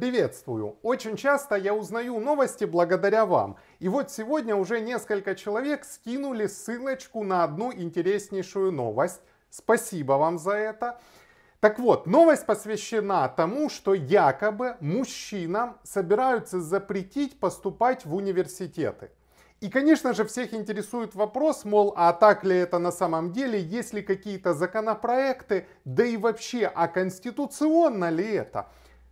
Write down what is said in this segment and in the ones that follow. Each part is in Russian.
Приветствую! Очень часто я узнаю новости благодаря вам. И вот сегодня уже несколько человек скинули ссылочку на одну интереснейшую новость. Спасибо вам за это. Так вот, новость посвящена тому, что якобы мужчинам собираются запретить поступать в университеты. И, конечно же, всех интересует вопрос, мол, а так ли это на самом деле, есть ли какие-то законопроекты, да и вообще, а конституционно ли это?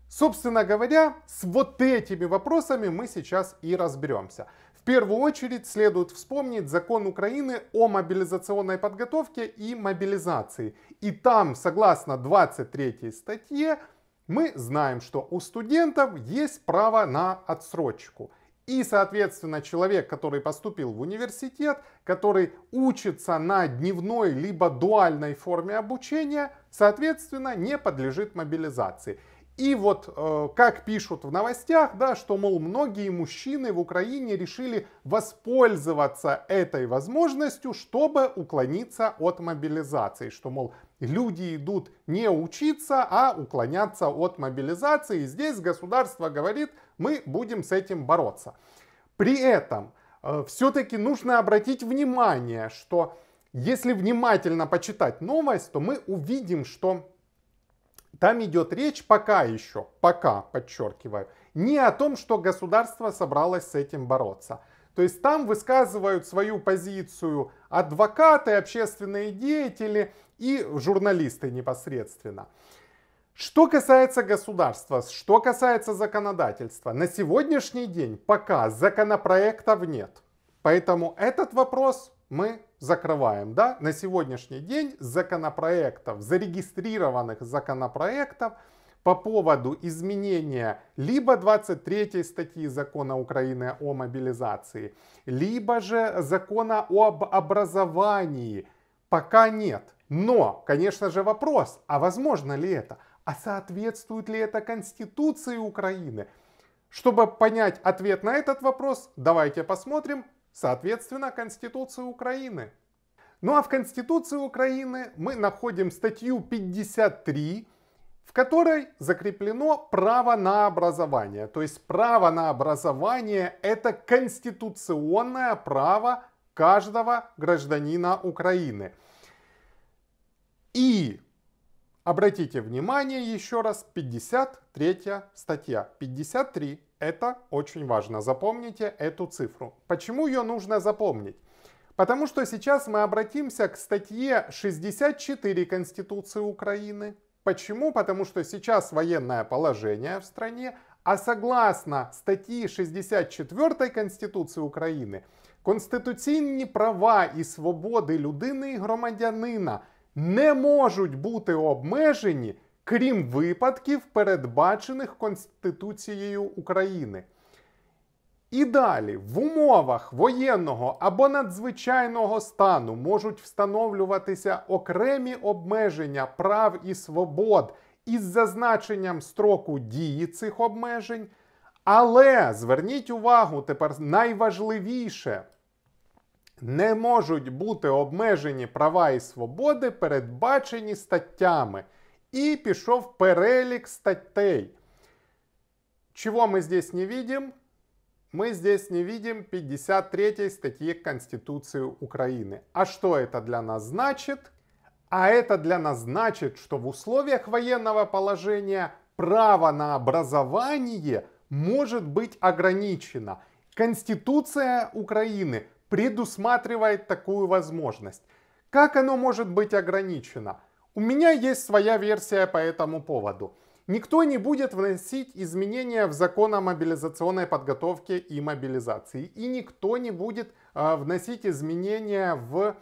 Собственно говоря, с вот этими вопросами мы сейчас и разберемся. В первую очередь следует вспомнить закон Украины о мобилизационной подготовке и мобилизации. И там, согласно 23 статье, мы знаем, что у студентов есть право на отсрочку. И, соответственно, человек, который поступил в университет, который учится на дневной либо дуальной форме обучения, соответственно, не подлежит мобилизации. И вот, э, как пишут в новостях, да, что, мол, многие мужчины в Украине решили воспользоваться этой возможностью, чтобы уклониться от мобилизации. Что, мол, люди идут не учиться, а уклоняться от мобилизации. И здесь государство говорит, мы будем с этим бороться. При этом э, все-таки нужно обратить внимание, что если внимательно почитать новость, то мы увидим, что там идет речь пока еще, пока, подчеркиваю, не о том, что государство собралось с этим бороться. То есть там высказывают свою позицию адвокаты, общественные деятели и журналисты непосредственно. Что касается государства, что касается законодательства, на сегодняшний день пока законопроектов нет. Поэтому этот вопрос мы закрываем, да, на сегодняшний день законопроектов, зарегистрированных законопроектов по поводу изменения либо 23 статьи закона Украины о мобилизации, либо же закона об образовании, пока нет. Но, конечно же, вопрос, а возможно ли это? А соответствует ли это Конституции Украины? Чтобы понять ответ на этот вопрос, давайте посмотрим Соответственно, Конституция Украины. Ну а в Конституции Украины мы находим статью 53, в которой закреплено право на образование. То есть право на образование это конституционное право каждого гражданина Украины. И Обратите внимание еще раз, 53 статья. 53 это очень важно. Запомните эту цифру. Почему ее нужно запомнить? Потому что сейчас мы обратимся к статье 64 Конституции Украины. Почему? Потому что сейчас военное положение в стране, а согласно статье 64 Конституции Украины конституционные права и свободы людини и громадянина – не можуть бути обмежені, крім випадків, передбачених Конституцією України. І далі в умовах воєнного або надзвичайного стану можуть встановлюватися окремі обмеження прав і свобод із зазначенням строку дії цих обмежень. Але зверніть увагу тепер найважливіше. не можуть бути обмежені права і свободи, передбачені статтями. і пішов перелік статей. чого ми здесь не видим? Мы здесь не видим 53 статьи Конституции Украины. А что это для нас значит? А это для нас значит, что в условиях военного положения право на образование может быть ограничено. Конституция Украины предусматривает такую возможность. Как оно может быть ограничено? У меня есть своя версия по этому поводу. Никто не будет вносить изменения в закон о мобилизационной подготовке и мобилизации. И никто не будет э, вносить изменения в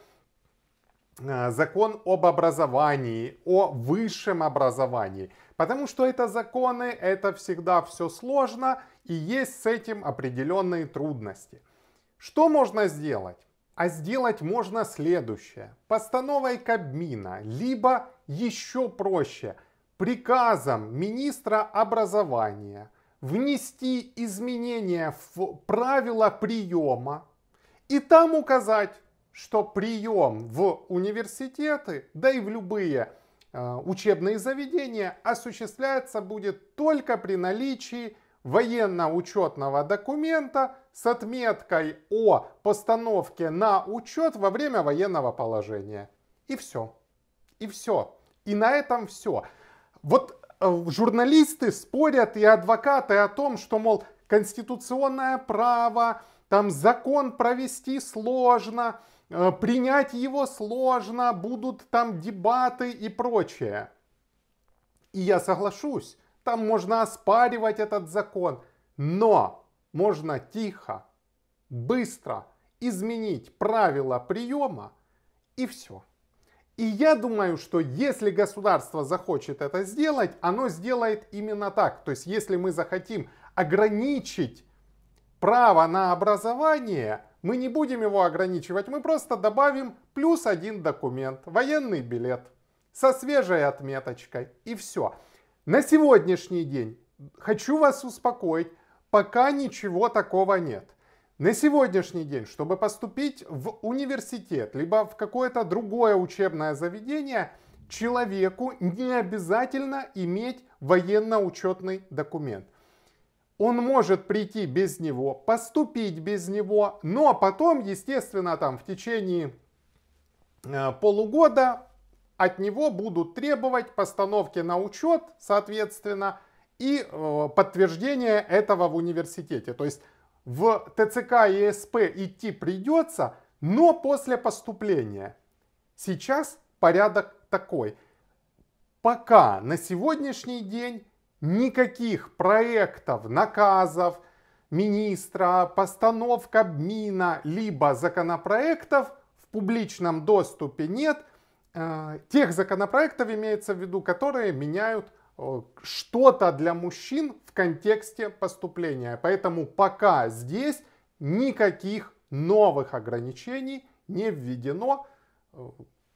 э, закон об образовании, о высшем образовании. Потому что это законы, это всегда все сложно и есть с этим определенные трудности. Что можно сделать? А сделать можно следующее. Постановой Кабмина, либо еще проще, приказом министра образования внести изменения в правила приема и там указать, что прием в университеты, да и в любые э, учебные заведения осуществляется будет только при наличии военно-учетного документа с отметкой о постановке на учет во время военного положения. И все. И все. И на этом все. Вот э, журналисты спорят и адвокаты о том, что, мол, конституционное право, там закон провести сложно, э, принять его сложно, будут там дебаты и прочее. И я соглашусь там можно оспаривать этот закон, но можно тихо, быстро изменить правила приема и все. И я думаю, что если государство захочет это сделать, оно сделает именно так. То есть если мы захотим ограничить право на образование, мы не будем его ограничивать, мы просто добавим плюс один документ, военный билет со свежей отметочкой и все. На сегодняшний день хочу вас успокоить, пока ничего такого нет. На сегодняшний день, чтобы поступить в университет, либо в какое-то другое учебное заведение, человеку не обязательно иметь военно-учетный документ. Он может прийти без него, поступить без него, но потом, естественно, там в течение э, полугода от него будут требовать постановки на учет, соответственно, и э, подтверждение этого в университете. То есть в ТЦК и СП идти придется, но после поступления. Сейчас порядок такой. Пока на сегодняшний день никаких проектов, наказов министра, постановка Мина либо законопроектов в публичном доступе нет – Э, тех законопроектов имеется в виду, которые меняют э, что-то для мужчин в контексте поступления. Поэтому пока здесь никаких новых ограничений не введено. Э,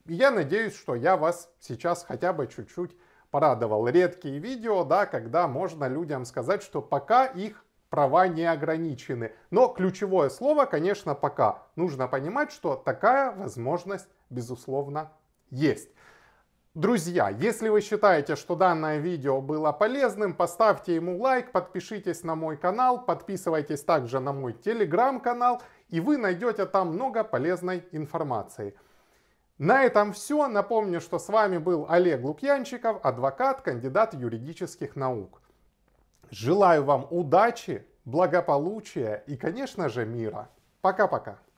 я надеюсь, что я вас сейчас хотя бы чуть-чуть порадовал. Редкие видео, да, когда можно людям сказать, что пока их права не ограничены. Но ключевое слово, конечно, пока. Нужно понимать, что такая возможность, безусловно, есть. Друзья, если вы считаете, что данное видео было полезным, поставьте ему лайк, подпишитесь на мой канал, подписывайтесь также на мой телеграм-канал, и вы найдете там много полезной информации. На этом все. Напомню, что с вами был Олег Лукьянчиков, адвокат, кандидат юридических наук. Желаю вам удачи, благополучия и, конечно же, мира. Пока-пока.